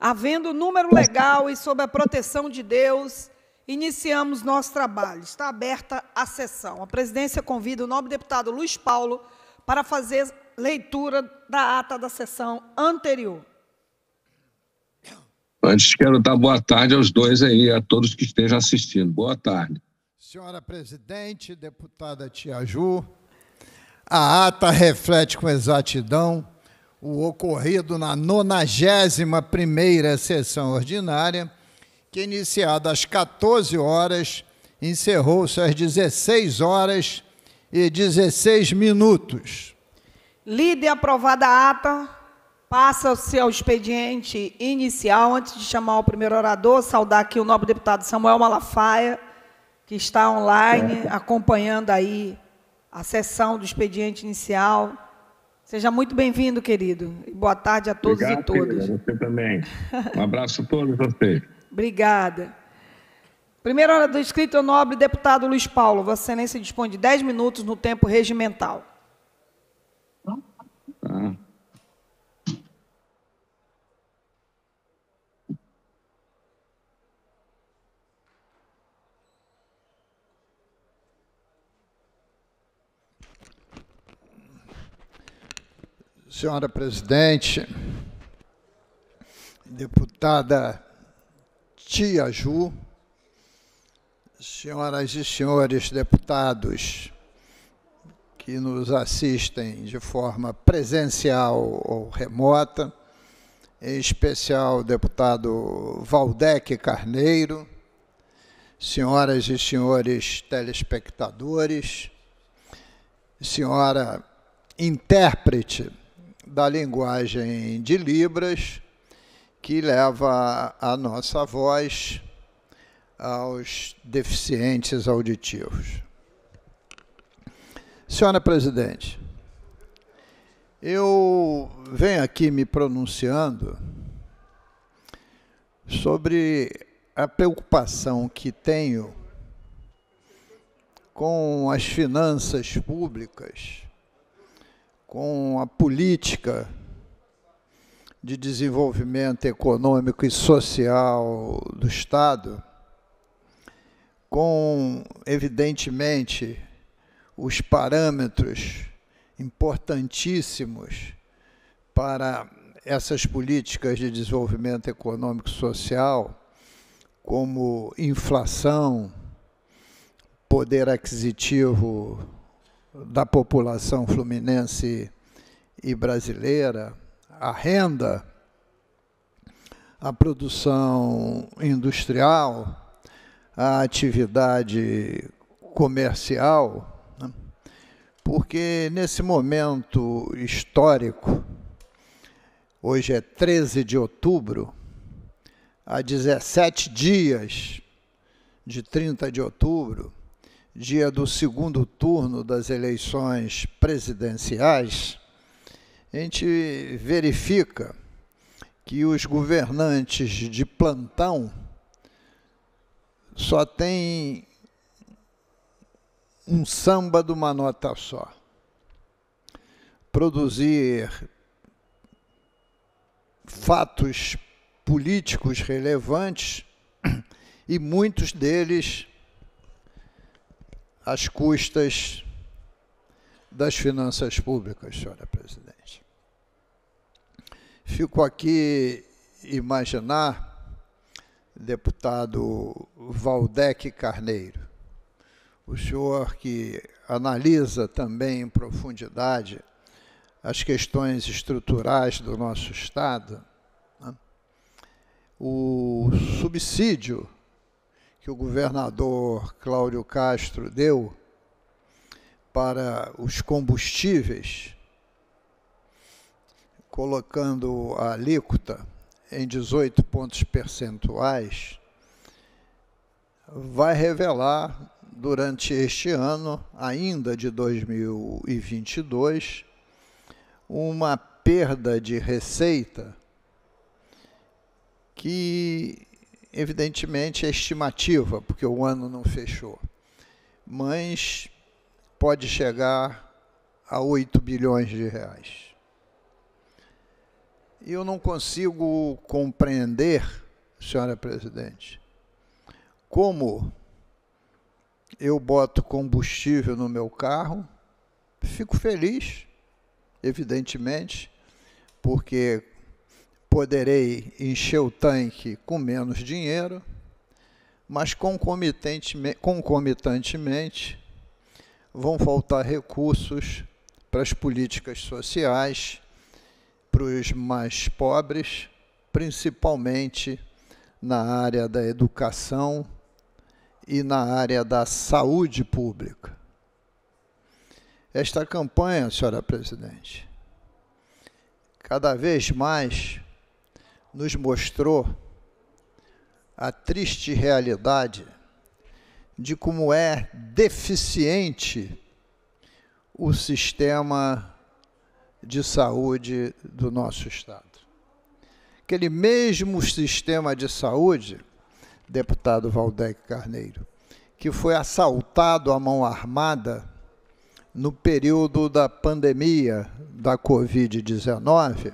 havendo número legal e sob a proteção de Deus, iniciamos nosso trabalho. Está aberta a sessão. A presidência convida o nobre deputado Luiz Paulo para fazer leitura da ata da sessão anterior. Antes, quero dar boa tarde aos dois aí, a todos que estejam assistindo. Boa tarde. Senhora presidente, deputada Tia Ju, a ata reflete com exatidão o ocorrido na 91 primeira sessão ordinária, que iniciada às 14 horas, encerrou-se às 16 horas e 16 minutos. Lida e aprovada a ata, passa-se ao expediente inicial. Antes de chamar o primeiro orador, saudar aqui o nobre deputado Samuel Malafaia, que está online acompanhando aí a sessão do expediente inicial Seja muito bem-vindo, querido. Boa tarde a todos Obrigado, e todas. Filha, você também. Um abraço a todos vocês. Obrigada. Primeira hora do escrito, nobre deputado Luiz Paulo. Vossa Excelência dispõe de 10 minutos no tempo regimental. Senhora presidente, deputada Tia Ju, senhoras e senhores deputados que nos assistem de forma presencial ou remota, em especial o deputado Valdec Carneiro, senhoras e senhores telespectadores, senhora intérprete da linguagem de Libras, que leva a nossa voz aos deficientes auditivos. Senhora presidente, eu venho aqui me pronunciando sobre a preocupação que tenho com as finanças públicas com a política de desenvolvimento econômico e social do Estado, com, evidentemente, os parâmetros importantíssimos para essas políticas de desenvolvimento econômico e social, como inflação, poder aquisitivo da população fluminense e brasileira, a renda, a produção industrial, a atividade comercial, né? porque nesse momento histórico, hoje é 13 de outubro, há 17 dias de 30 de outubro, dia do segundo turno das eleições presidenciais, a gente verifica que os governantes de plantão só têm um samba de uma nota só. Produzir fatos políticos relevantes e muitos deles às custas das finanças públicas, senhora presidente. Fico aqui imaginar deputado Valdec Carneiro, o senhor que analisa também em profundidade as questões estruturais do nosso Estado, né? o subsídio que o governador Cláudio Castro deu para os combustíveis, colocando a alíquota em 18 pontos percentuais, vai revelar durante este ano, ainda de 2022, uma perda de receita que evidentemente, é estimativa, porque o ano não fechou, mas pode chegar a 8 bilhões de reais. E eu não consigo compreender, senhora presidente, como eu boto combustível no meu carro, fico feliz, evidentemente, porque poderei encher o tanque com menos dinheiro, mas concomitantemente vão faltar recursos para as políticas sociais, para os mais pobres, principalmente na área da educação e na área da saúde pública. Esta campanha, senhora presidente, cada vez mais nos mostrou a triste realidade de como é deficiente o sistema de saúde do nosso Estado. Aquele mesmo sistema de saúde, deputado Valdec Carneiro, que foi assaltado à mão armada no período da pandemia da Covid-19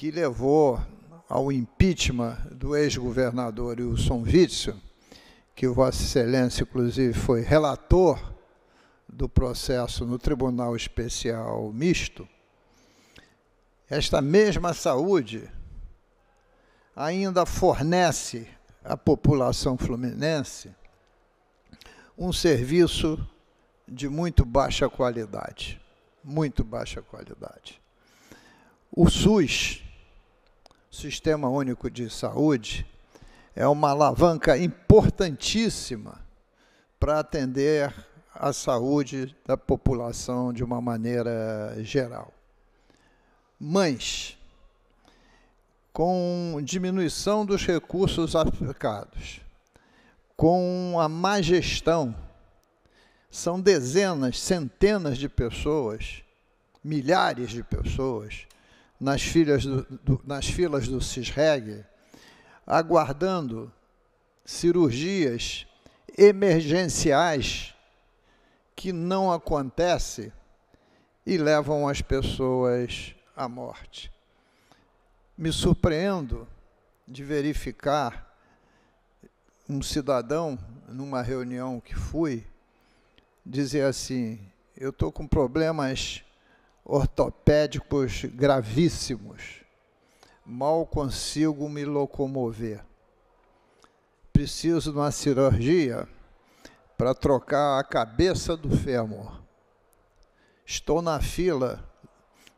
que levou ao impeachment do ex-governador Wilson Witzel, que Vossa Excelência, inclusive, foi relator do processo no Tribunal Especial Misto, esta mesma saúde ainda fornece à população fluminense um serviço de muito baixa qualidade. Muito baixa qualidade. O SUS, Sistema Único de Saúde é uma alavanca importantíssima para atender a saúde da população de uma maneira geral. Mães, com diminuição dos recursos aplicados, com a má gestão, são dezenas, centenas de pessoas, milhares de pessoas nas, filhas do, do, nas filas do CISREG, aguardando cirurgias emergenciais que não acontecem e levam as pessoas à morte. Me surpreendo de verificar um cidadão, numa reunião que fui, dizer assim: Eu estou com problemas ortopédicos gravíssimos. Mal consigo me locomover. Preciso de uma cirurgia para trocar a cabeça do fêmur. Estou na fila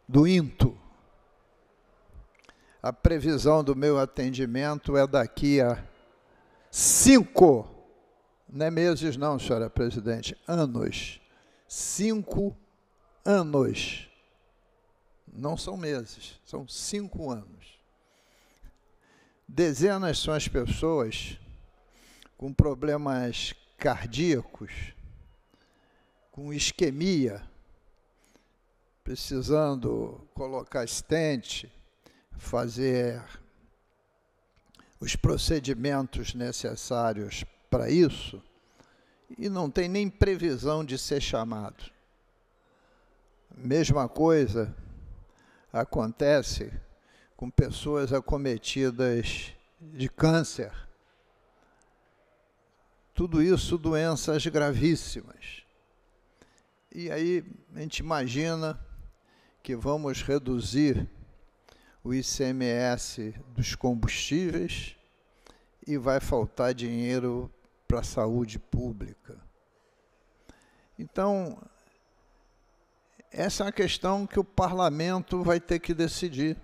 do INTO. A previsão do meu atendimento é daqui a cinco, não é meses não, senhora presidente, anos. Cinco anos não são meses, são cinco anos. Dezenas são as pessoas com problemas cardíacos, com isquemia, precisando colocar estente, fazer os procedimentos necessários para isso, e não tem nem previsão de ser chamado. Mesma coisa acontece com pessoas acometidas de câncer. Tudo isso doenças gravíssimas. E aí a gente imagina que vamos reduzir o ICMS dos combustíveis e vai faltar dinheiro para a saúde pública. Então, essa é uma questão que o parlamento vai ter que decidir.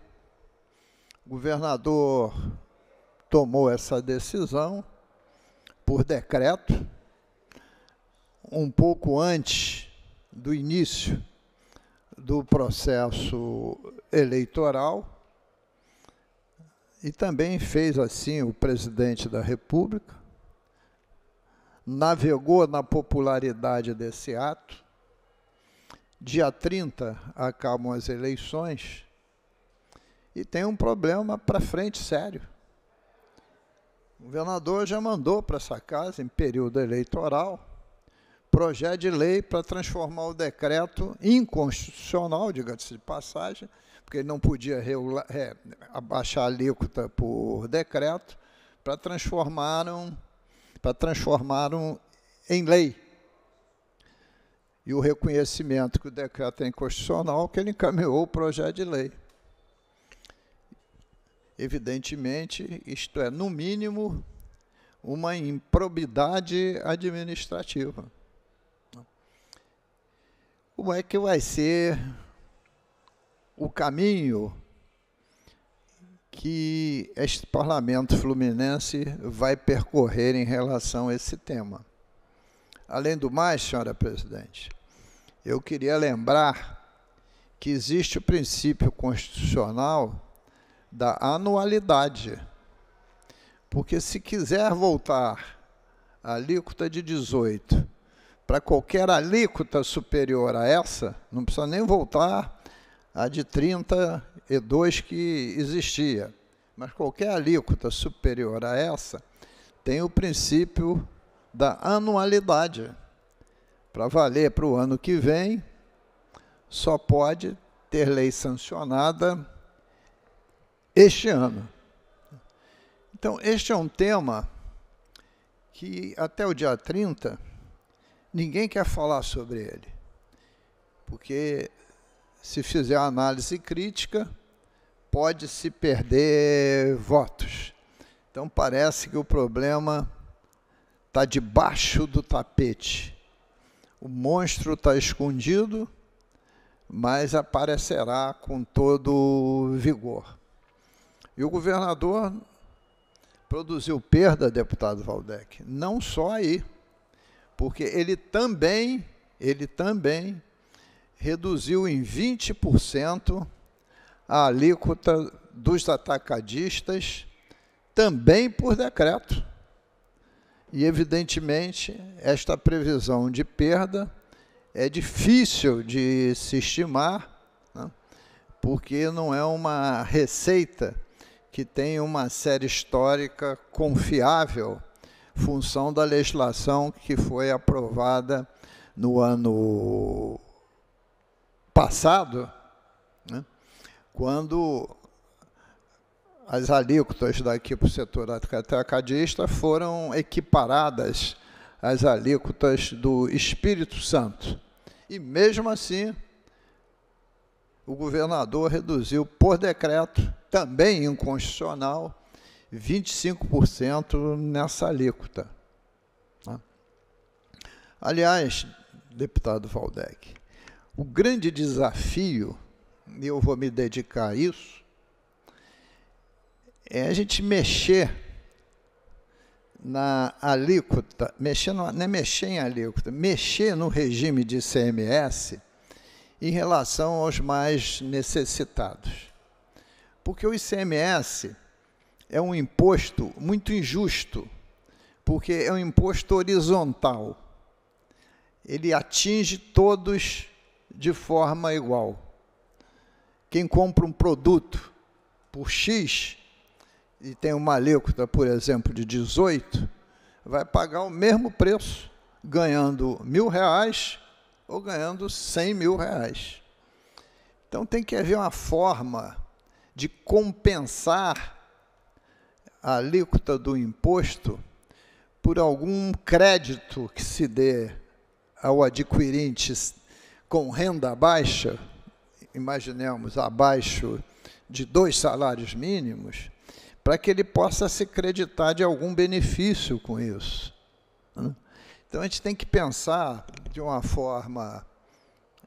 O governador tomou essa decisão por decreto, um pouco antes do início do processo eleitoral, e também fez assim o presidente da República, navegou na popularidade desse ato, Dia 30 acabam as eleições e tem um problema para frente sério. O governador já mandou para essa casa, em período eleitoral, projeto de lei para transformar o decreto inconstitucional, diga-se de passagem, porque ele não podia regular, é, abaixar a alíquota por decreto, para transformar, um, para transformar um, em lei e o reconhecimento que o decreto é inconstitucional, que ele encaminhou o projeto de lei. Evidentemente, isto é, no mínimo, uma improbidade administrativa. Como é que vai ser o caminho que este parlamento fluminense vai percorrer em relação a esse tema? Além do mais, senhora presidente, eu queria lembrar que existe o princípio constitucional da anualidade. Porque se quiser voltar a alíquota de 18 para qualquer alíquota superior a essa, não precisa nem voltar a de 32 que existia. Mas qualquer alíquota superior a essa tem o princípio da anualidade para valer para o ano que vem, só pode ter lei sancionada este ano. Então, este é um tema que até o dia 30 ninguém quer falar sobre ele. Porque se fizer análise crítica, pode se perder votos. Então parece que o problema está debaixo do tapete o monstro está escondido, mas aparecerá com todo vigor. E o governador produziu perda, deputado Valdec, não só aí, porque ele também, ele também reduziu em 20% a alíquota dos atacadistas, também por decreto. E, evidentemente, esta previsão de perda é difícil de se estimar, né? porque não é uma receita que tem uma série histórica confiável, função da legislação que foi aprovada no ano passado, né? quando as alíquotas da equipe setor atacadista foram equiparadas às alíquotas do Espírito Santo. E mesmo assim, o governador reduziu por decreto, também inconstitucional, 25% nessa alíquota. Né? Aliás, deputado Valdec, o grande desafio, e eu vou me dedicar a isso, é a gente mexer na alíquota, mexer no, não é mexer em alíquota, mexer no regime de CMS em relação aos mais necessitados. Porque o ICMS é um imposto muito injusto, porque é um imposto horizontal. Ele atinge todos de forma igual. Quem compra um produto por X e tem uma alíquota, por exemplo, de 18, vai pagar o mesmo preço, ganhando mil reais ou ganhando 100 mil reais. Então tem que haver uma forma de compensar a alíquota do imposto por algum crédito que se dê ao adquirente com renda baixa, imaginemos abaixo de dois salários mínimos, para que ele possa se creditar de algum benefício com isso. Né? Então a gente tem que pensar de uma forma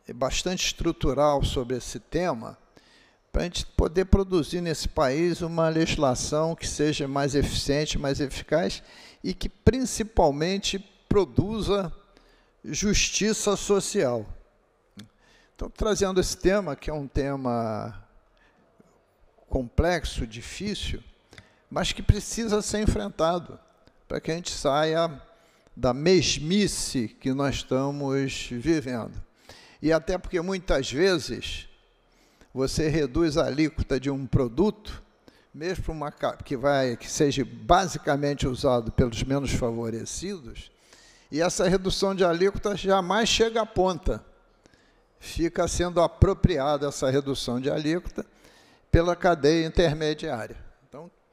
eh, bastante estrutural sobre esse tema, para a gente poder produzir nesse país uma legislação que seja mais eficiente, mais eficaz e que principalmente produza justiça social. Então, trazendo esse tema, que é um tema complexo, difícil, mas que precisa ser enfrentado para que a gente saia da mesmice que nós estamos vivendo. E até porque muitas vezes você reduz a alíquota de um produto, mesmo para uma que vai que seja basicamente usado pelos menos favorecidos, e essa redução de alíquota jamais chega à ponta. Fica sendo apropriada essa redução de alíquota pela cadeia intermediária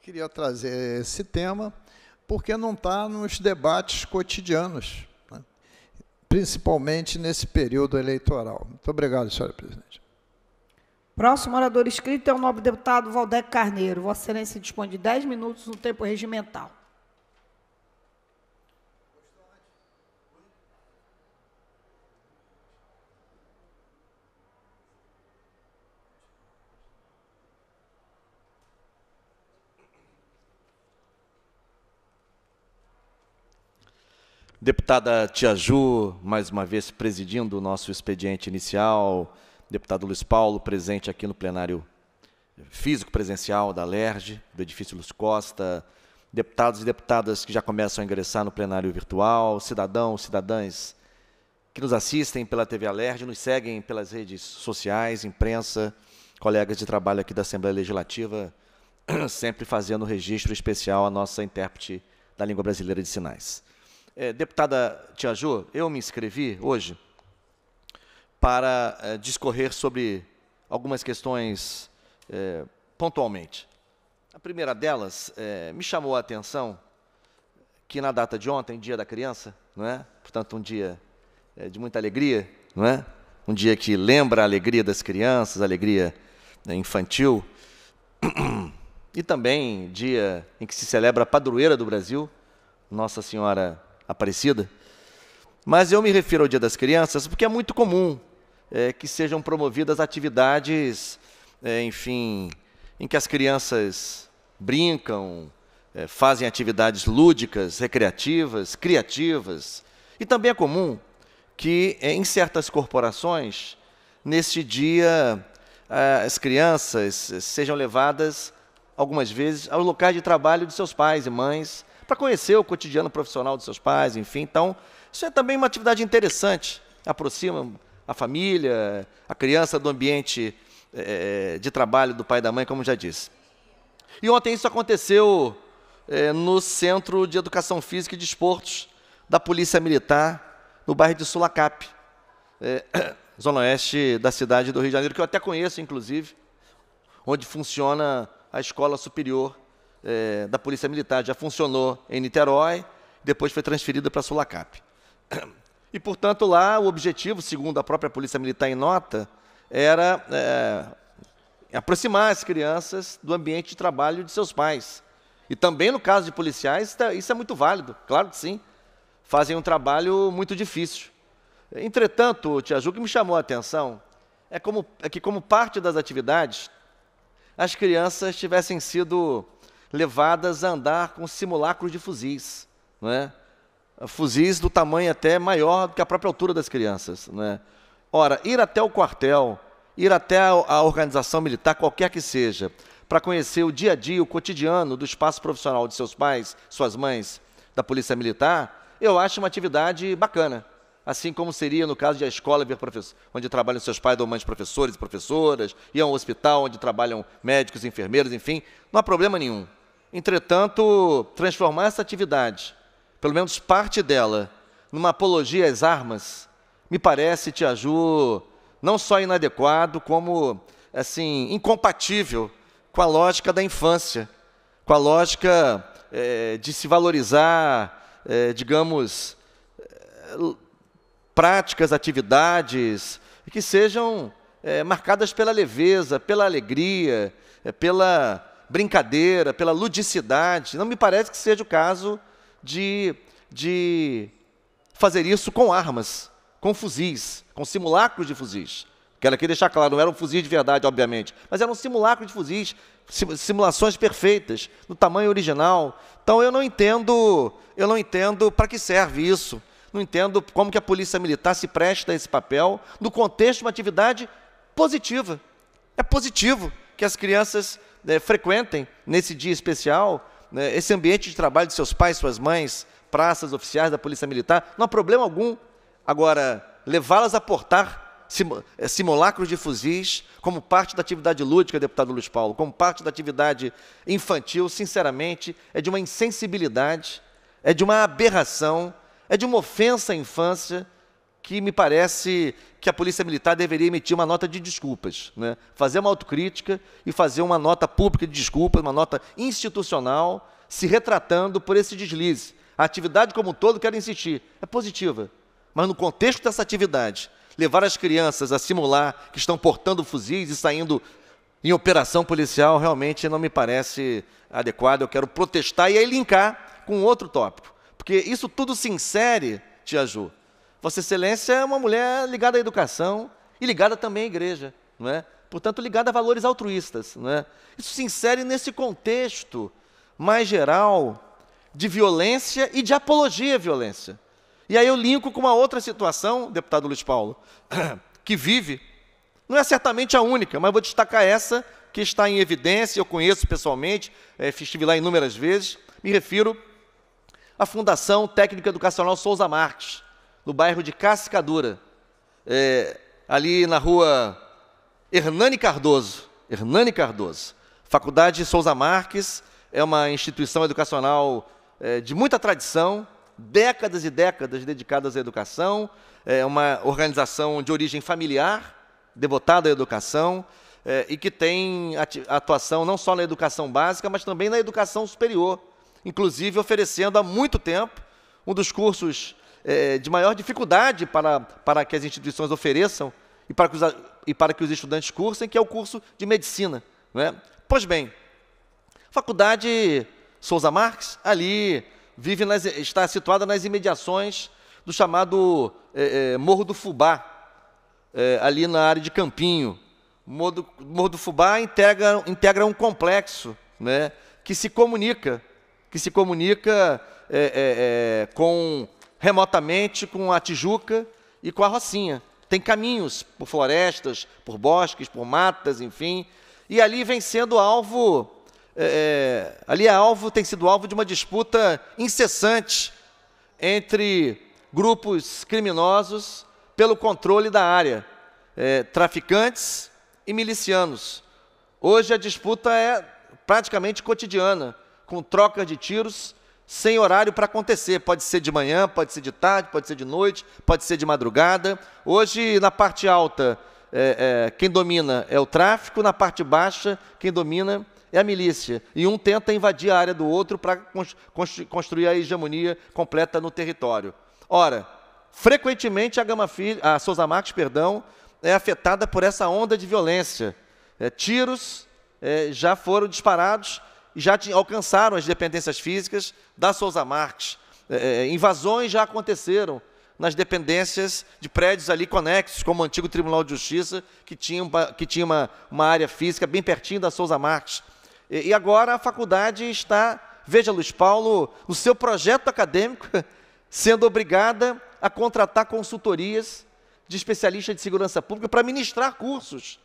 queria trazer esse tema porque não está nos debates cotidianos, né? principalmente nesse período eleitoral. Muito obrigado, senhora presidente. Próximo orador inscrito é o nobre deputado Valdec Carneiro. Vossa Excelência dispõe de 10 minutos no tempo regimental. Deputada Tia Ju, mais uma vez presidindo o nosso expediente inicial. Deputado Luiz Paulo, presente aqui no plenário físico presencial da LERJ, do edifício Luz Costa. Deputados e deputadas que já começam a ingressar no plenário virtual, cidadãos, cidadãs que nos assistem pela TV Alerj, nos seguem pelas redes sociais, imprensa, colegas de trabalho aqui da Assembleia Legislativa, sempre fazendo registro especial à nossa intérprete da língua brasileira de sinais. É, deputada Tia Jo, eu me inscrevi hoje para é, discorrer sobre algumas questões é, pontualmente. A primeira delas é, me chamou a atenção que na data de ontem, dia da criança, não é? portanto um dia é, de muita alegria, não é? um dia que lembra a alegria das crianças, a alegria né, infantil, e também dia em que se celebra a padroeira do Brasil, Nossa Senhora Aparecida. Mas eu me refiro ao Dia das Crianças porque é muito comum é, que sejam promovidas atividades, é, enfim, em que as crianças brincam, é, fazem atividades lúdicas, recreativas, criativas. E também é comum que é, em certas corporações, neste dia, é, as crianças sejam levadas, algumas vezes, aos locais de trabalho de seus pais e mães para conhecer o cotidiano profissional dos seus pais, enfim. Então, isso é também uma atividade interessante. Aproxima a família, a criança do ambiente é, de trabalho do pai e da mãe, como já disse. E ontem isso aconteceu é, no Centro de Educação Física e Desportos da Polícia Militar, no bairro de Sulacap, é, zona oeste da cidade do Rio de Janeiro, que eu até conheço, inclusive, onde funciona a Escola Superior é, da Polícia Militar já funcionou em Niterói, depois foi transferida para Sulacap. E, portanto, lá o objetivo, segundo a própria Polícia Militar em nota, era é, aproximar as crianças do ambiente de trabalho de seus pais. E também no caso de policiais, tá, isso é muito válido, claro que sim. Fazem um trabalho muito difícil. Entretanto, Tia Ju, o que me chamou a atenção é, como, é que, como parte das atividades, as crianças tivessem sido levadas a andar com simulacros de fuzis, né? fuzis do tamanho até maior do que a própria altura das crianças. Né? Ora, ir até o quartel, ir até a organização militar, qualquer que seja, para conhecer o dia a dia, o cotidiano do espaço profissional de seus pais, suas mães, da Polícia Militar, eu acho uma atividade bacana. Assim como seria no caso de a escola ver onde trabalham seus pais ou mães professores e professoras, e a um hospital onde trabalham médicos, enfermeiros, enfim, não há problema nenhum entretanto, transformar essa atividade, pelo menos parte dela, numa apologia às armas, me parece, Ju, não só inadequado, como assim incompatível com a lógica da infância, com a lógica é, de se valorizar, é, digamos, eh, práticas, atividades que sejam é, marcadas pela leveza, pela alegria, pela brincadeira, pela ludicidade. Não me parece que seja o caso de, de fazer isso com armas, com fuzis, com simulacros de fuzis. Quero aqui deixar claro, não era um fuzis de verdade, obviamente, mas era um simulacro de fuzis, simulações perfeitas, no tamanho original. Então eu não entendo, eu não entendo para que serve isso. Não entendo como que a polícia militar se presta a esse papel no contexto de uma atividade positiva. É positivo que as crianças né, frequentem nesse dia especial né, esse ambiente de trabalho de seus pais, suas mães, praças, oficiais da Polícia Militar. Não há problema algum. Agora, levá-las a portar eh, simulacros de fuzis como parte da atividade lúdica, deputado Luiz Paulo, como parte da atividade infantil, sinceramente, é de uma insensibilidade, é de uma aberração, é de uma ofensa à infância que me parece que a Polícia Militar deveria emitir uma nota de desculpas, né? fazer uma autocrítica e fazer uma nota pública de desculpas, uma nota institucional, se retratando por esse deslize. A atividade como um todo, quero insistir, é positiva. Mas no contexto dessa atividade, levar as crianças a simular que estão portando fuzis e saindo em operação policial realmente não me parece adequado. Eu quero protestar e aí linkar com outro tópico. Porque isso tudo se insere, Tia Ju, Vossa Excelência é uma mulher ligada à educação e ligada também à igreja, não é? portanto, ligada a valores altruístas. Não é? Isso se insere nesse contexto mais geral de violência e de apologia à violência. E aí eu linko com uma outra situação, deputado Luiz Paulo, que vive, não é certamente a única, mas vou destacar essa que está em evidência, eu conheço pessoalmente, é, estive lá inúmeras vezes, me refiro à Fundação Técnica Educacional Souza Marques, no bairro de Cascadura, é, ali na rua Hernani Cardoso. Hernani Cardoso. Faculdade Souza Marques é uma instituição educacional é, de muita tradição, décadas e décadas dedicadas à educação, é uma organização de origem familiar, devotada à educação, é, e que tem atuação não só na educação básica, mas também na educação superior, inclusive oferecendo há muito tempo um dos cursos é, de maior dificuldade para, para que as instituições ofereçam e para, que os, e para que os estudantes cursem, que é o curso de medicina. Né? Pois bem, faculdade Souza Marx, ali vive nas, está situada nas imediações do chamado é, é, Morro do Fubá, é, ali na área de Campinho. Morro do, Morro do Fubá integra, integra um complexo né, que se comunica, que se comunica é, é, é, com remotamente com a Tijuca e com a Rocinha. Tem caminhos por florestas, por bosques, por matas, enfim. E ali vem sendo alvo, é, é, ali é alvo, tem sido alvo de uma disputa incessante entre grupos criminosos pelo controle da área, é, traficantes e milicianos. Hoje a disputa é praticamente cotidiana, com trocas de tiros sem horário para acontecer. Pode ser de manhã, pode ser de tarde, pode ser de noite, pode ser de madrugada. Hoje, na parte alta, é, é, quem domina é o tráfico, na parte baixa, quem domina é a milícia. E um tenta invadir a área do outro para construir a hegemonia completa no território. Ora, frequentemente a Gama Filho, a Souza Marques, perdão, é afetada por essa onda de violência. É, tiros é, já foram disparados já alcançaram as dependências físicas da Souza Marques. É, é, é, invasões já aconteceram nas dependências de prédios ali conexos, como o antigo Tribunal de Justiça, que tinha, uma, que tinha uma, uma área física bem pertinho da Souza Marques. E, e agora a faculdade está, veja Luiz Paulo, no seu projeto acadêmico, sendo obrigada a contratar consultorias de especialistas de segurança pública para ministrar cursos,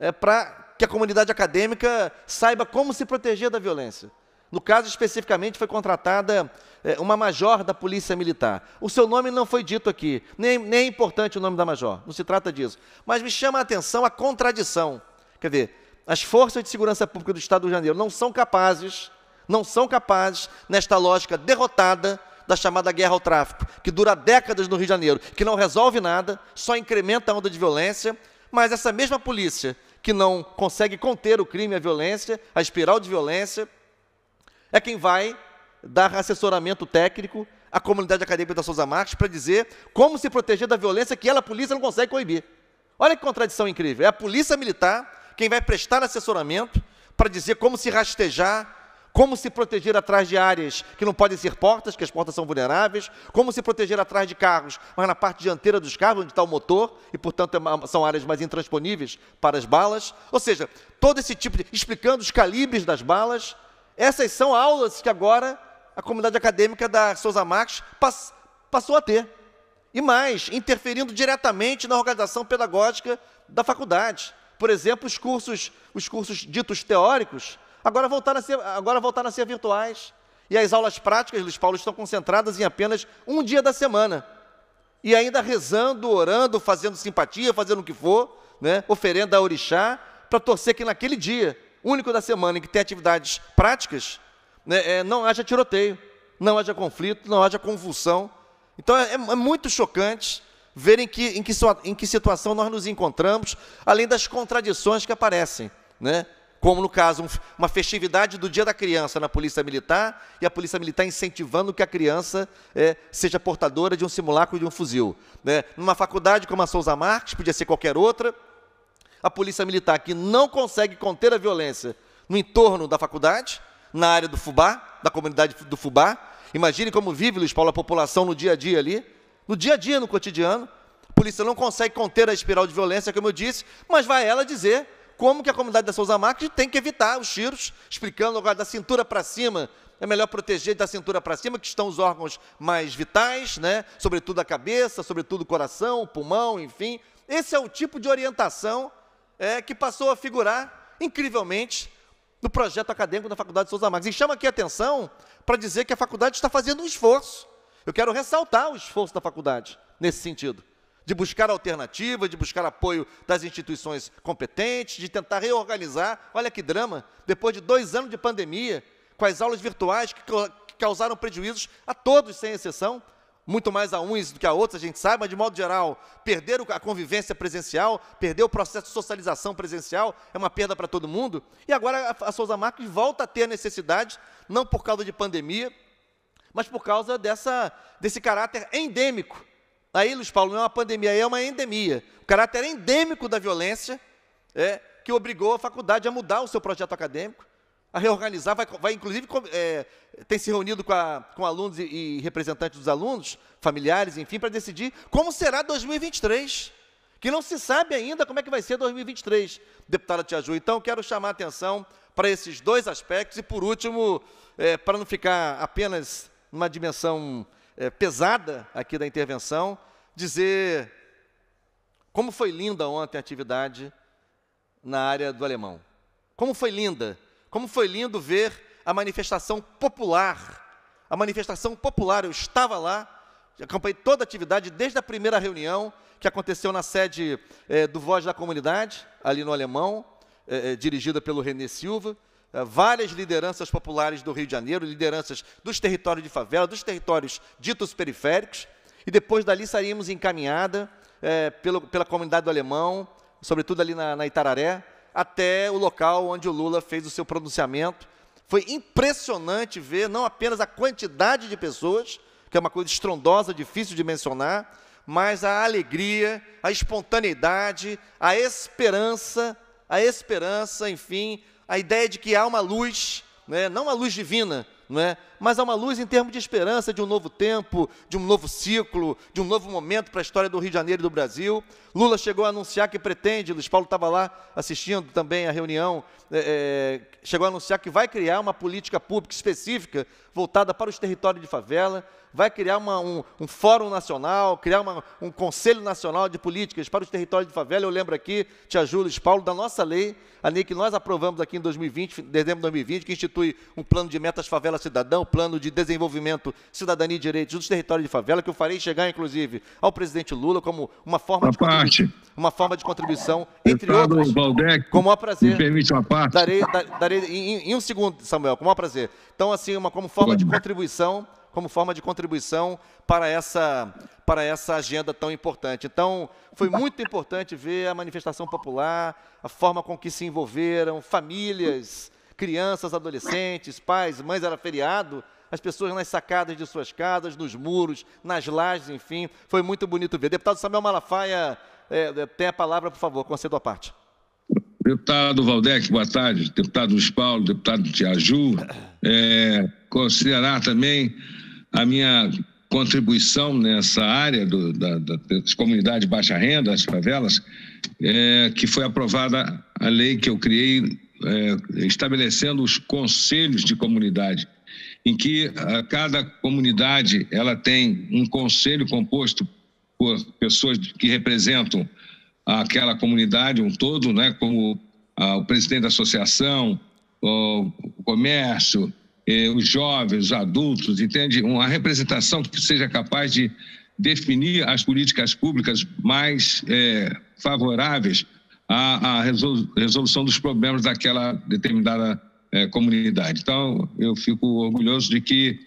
é, para que a comunidade acadêmica saiba como se proteger da violência. No caso, especificamente, foi contratada é, uma major da Polícia Militar. O seu nome não foi dito aqui, nem, nem é importante o nome da major, não se trata disso. Mas me chama a atenção a contradição. Quer dizer, as forças de segurança pública do Estado do Rio de Janeiro não são capazes, não são capazes, nesta lógica derrotada da chamada guerra ao tráfico, que dura décadas no Rio de Janeiro, que não resolve nada, só incrementa a onda de violência, mas essa mesma polícia que não consegue conter o crime e a violência, a espiral de violência, é quem vai dar assessoramento técnico à comunidade acadêmica da Souza Marques para dizer como se proteger da violência que ela, a polícia, não consegue coibir. Olha que contradição incrível. É a polícia militar quem vai prestar assessoramento para dizer como se rastejar como se proteger atrás de áreas que não podem ser portas, que as portas são vulneráveis. Como se proteger atrás de carros, mas na parte dianteira dos carros, onde está o motor, e portanto é são áreas mais intransponíveis para as balas. Ou seja, todo esse tipo de. explicando os calibres das balas. Essas são aulas que agora a comunidade acadêmica da Souza Max pass, passou a ter. E mais, interferindo diretamente na organização pedagógica da faculdade. Por exemplo, os cursos, os cursos ditos teóricos Agora voltaram a ser, agora voltaram a ser virtuais. E as aulas práticas, Luiz Paulo, estão concentradas em apenas um dia da semana. E ainda rezando, orando, fazendo simpatia, fazendo o que for, né? oferenda a orixá, para torcer que naquele dia, único da semana, em que tem atividades práticas, né, é, não haja tiroteio, não haja conflito, não haja convulsão. Então é, é muito chocante ver em que, em que, em que situação nós nos encontramos, além das contradições que aparecem. Né? Como no caso, um, uma festividade do Dia da Criança na Polícia Militar e a Polícia Militar incentivando que a criança é, seja portadora de um simulacro de um fuzil. Né? Numa faculdade como a Souza Marques, podia ser qualquer outra, a Polícia Militar que não consegue conter a violência no entorno da faculdade, na área do Fubá, da comunidade do Fubá. Imagine como vive, Luiz Paulo, a população no dia a dia ali, no dia a dia, no cotidiano. A polícia não consegue conter a espiral de violência, como eu disse, mas vai ela dizer como que a comunidade da Souza Marques tem que evitar os tiros, explicando agora da cintura para cima, é melhor proteger da cintura para cima, que estão os órgãos mais vitais, né? sobretudo a cabeça, sobretudo o coração, o pulmão, enfim. Esse é o tipo de orientação é, que passou a figurar, incrivelmente, no projeto acadêmico da Faculdade de Souza Marques. E chama aqui a atenção para dizer que a faculdade está fazendo um esforço. Eu quero ressaltar o esforço da faculdade nesse sentido de buscar alternativa, de buscar apoio das instituições competentes, de tentar reorganizar. Olha que drama! Depois de dois anos de pandemia, com as aulas virtuais que causaram prejuízos a todos, sem exceção, muito mais a uns do que a outros, a gente sabe, mas de modo geral, perder a convivência presencial, perder o processo de socialização presencial, é uma perda para todo mundo. E agora a Souza Marques volta a ter a necessidade, não por causa de pandemia, mas por causa dessa, desse caráter endêmico Aí, Luiz Paulo, não é uma pandemia, é uma endemia. O caráter endêmico da violência é, que obrigou a faculdade a mudar o seu projeto acadêmico, a reorganizar, vai, vai inclusive é, tem se reunido com, a, com alunos e, e, representantes dos alunos, familiares, enfim, para decidir como será 2023. Que não se sabe ainda como é que vai ser 2023, deputada Tia Ju. Então, quero chamar a atenção para esses dois aspectos e, por último, é, para não ficar apenas numa dimensão é, pesada aqui da intervenção, dizer como foi linda ontem a atividade na área do alemão. Como foi linda, como foi lindo ver a manifestação popular. A manifestação popular, eu estava lá, acompanhei toda a atividade, desde a primeira reunião, que aconteceu na sede é, do Voz da Comunidade, ali no Alemão, é, é, dirigida pelo René Silva, eh, várias lideranças populares do Rio de Janeiro, lideranças dos territórios de favela, dos territórios ditos periféricos, e depois dali saímos encaminhada é, pelo, pela comunidade do Alemão, sobretudo ali na, na Itararé, até o local onde o Lula fez o seu pronunciamento. Foi impressionante ver não apenas a quantidade de pessoas, que é uma coisa estrondosa, difícil de mencionar, mas a alegria, a espontaneidade, a esperança, a esperança, enfim, a ideia de que há uma luz, né? não uma luz divina, não é? mas há uma luz em termos de esperança de um novo tempo, de um novo ciclo, de um novo momento para a história do Rio de Janeiro e do Brasil. Lula chegou a anunciar que pretende, Luiz Paulo estava lá assistindo também a reunião, é, é, chegou a anunciar que vai criar uma política pública específica voltada para os territórios de favela, vai criar uma, um, um, fórum nacional, criar uma, um conselho nacional de políticas para os territórios de favela. Eu lembro aqui, Tia Júlia Paulo, da nossa lei, a lei que nós aprovamos aqui em 2020, dezembro de 2020, que institui um plano de metas favela cidadão, plano de desenvolvimento, cidadania e direitos dos territórios de favela, que eu farei chegar, inclusive, ao presidente Lula como uma forma, de, parte. Uma forma de contribuição, entre outros. outras, Valdec, como um prazer. Me permite uma parte. Darei, darei em, em, um segundo, Samuel, com um prazer. Então, assim, uma como forma forma de contribuição, como forma de contribuição para essa, para essa agenda tão importante. Então, foi muito importante ver a manifestação popular, a forma com que se envolveram famílias, crianças, adolescentes, pais, mães, era feriado, as pessoas nas sacadas de suas casas, nos muros, nas lajes, enfim, foi muito bonito ver. Deputado Samuel Malafaia, é, é tem a palavra, por favor, concedo a parte. Deputado Valdec, boa tarde. Deputado Luiz Paulo, deputado Tiaju. É, considerar também a minha contribuição nessa área do, da, da, das comunidades de baixa renda, as favelas, é, que foi aprovada a lei que eu criei é, estabelecendo os conselhos de comunidade, em que a, cada comunidade ela tem um conselho composto por pessoas que representam aquela comunidade um todo, né, como ah, o presidente da associação, o comércio, eh, os jovens, os adultos, entende? Uma representação que seja capaz de definir as políticas públicas mais eh, favoráveis à, à, resolução dos problemas daquela determinada eh, comunidade. Então, eu fico orgulhoso de que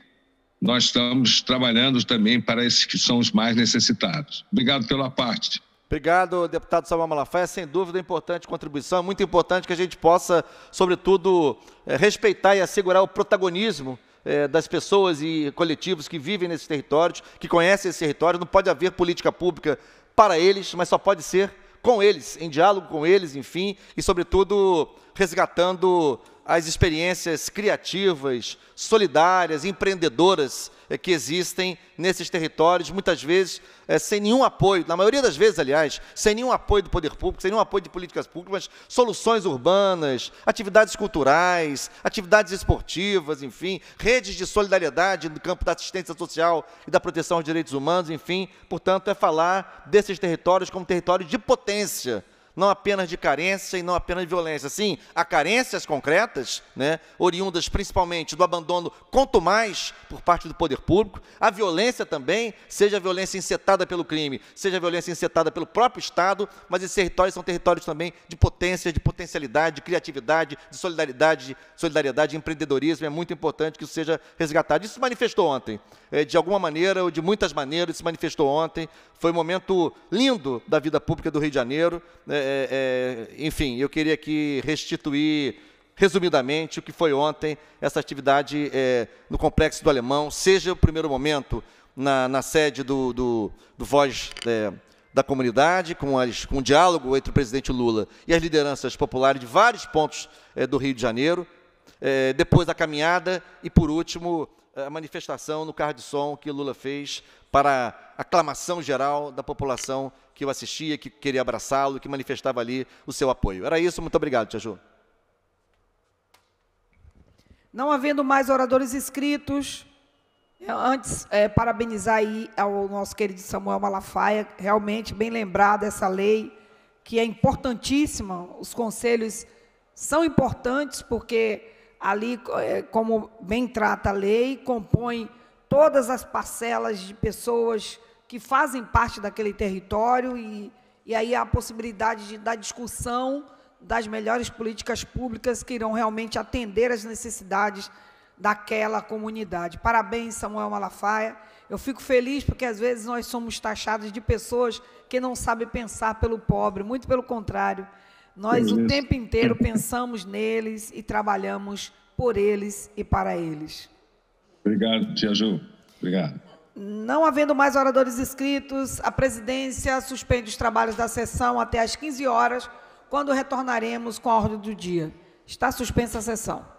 nós estamos trabalhando também para esses que são os mais necessitados. Obrigado pela parte. Obrigado, deputado Samuel Malafaia. Sem dúvida, é importante contribuição. É muito importante que a gente possa, sobretudo, eh, respeitar e assegurar o protagonismo eh, das pessoas e coletivos que vivem nesses territórios, que conhecem esses territórios. Não pode haver política pública para eles, mas só pode ser com eles, em diálogo com eles, enfim, e, sobretudo, resgatando as experiências criativas, solidárias, empreendedoras eh, que existem nesses territórios, muitas vezes eh, sem nenhum apoio, na maioria das vezes, aliás, sem nenhum apoio do poder público, sem nenhum apoio de políticas públicas, soluções urbanas, atividades culturais, atividades esportivas, enfim, redes de solidariedade no campo da assistência social e da proteção aos direitos humanos, enfim. Portanto, é falar desses territórios como territórios de potência não apenas de carência e não apenas de violência. Sim, há carências concretas, né, oriundas principalmente do abandono, quanto mais por parte do poder público, a violência também, seja a violência incetada pelo crime, seja a violência incetada pelo próprio Estado, mas esses territórios são territórios também de potência, de potencialidade, de criatividade, de solidariedade, de solidariedade, de empreendedorismo. É muito importante que isso seja resgatado. Isso se manifestou ontem, eh, de alguma maneira ou de muitas maneiras, isso se manifestou ontem. Foi um momento lindo da vida pública do Rio de Janeiro. É, é, é, enfim, eu queria aqui restituir resumidamente o que foi ontem essa atividade é, no Complexo do Alemão, seja o primeiro momento na, na sede do, do, do Voz é, da Comunidade, com, as, com o diálogo entre o presidente Lula e as lideranças populares de vários pontos é, do Rio de Janeiro, é, depois a caminhada e, por último, a manifestação no carro de som que Lula fez para a aclamação geral da população que o assistia, que queria abraçá-lo, que manifestava ali o seu apoio. Era isso, muito obrigado, Tia Ju. Não havendo mais oradores inscritos, antes, é, parabenizar aí ao nosso querido Samuel Malafaia, realmente bem lembrado essa lei, que é importantíssima, os conselhos são importantes, porque ali, eh, como bem trata a lei, compõe todas as parcelas de pessoas que fazem parte daquele território e, e aí há a possibilidade de, da discussão das melhores políticas públicas que irão realmente atender às necessidades daquela comunidade. Parabéns, Samuel Malafaia. Eu fico feliz porque às vezes nós somos taxados de pessoas que não sabem pensar pelo pobre, muito pelo contrário. Nós o tempo inteiro pensamos neles e trabalhamos por eles e para eles. Obrigado, Tia Ju. Obrigado. Não havendo mais oradores inscritos, a presidência suspende os trabalhos da sessão até às 15 horas, quando retornaremos com a ordem do dia. Está suspensa a sessão.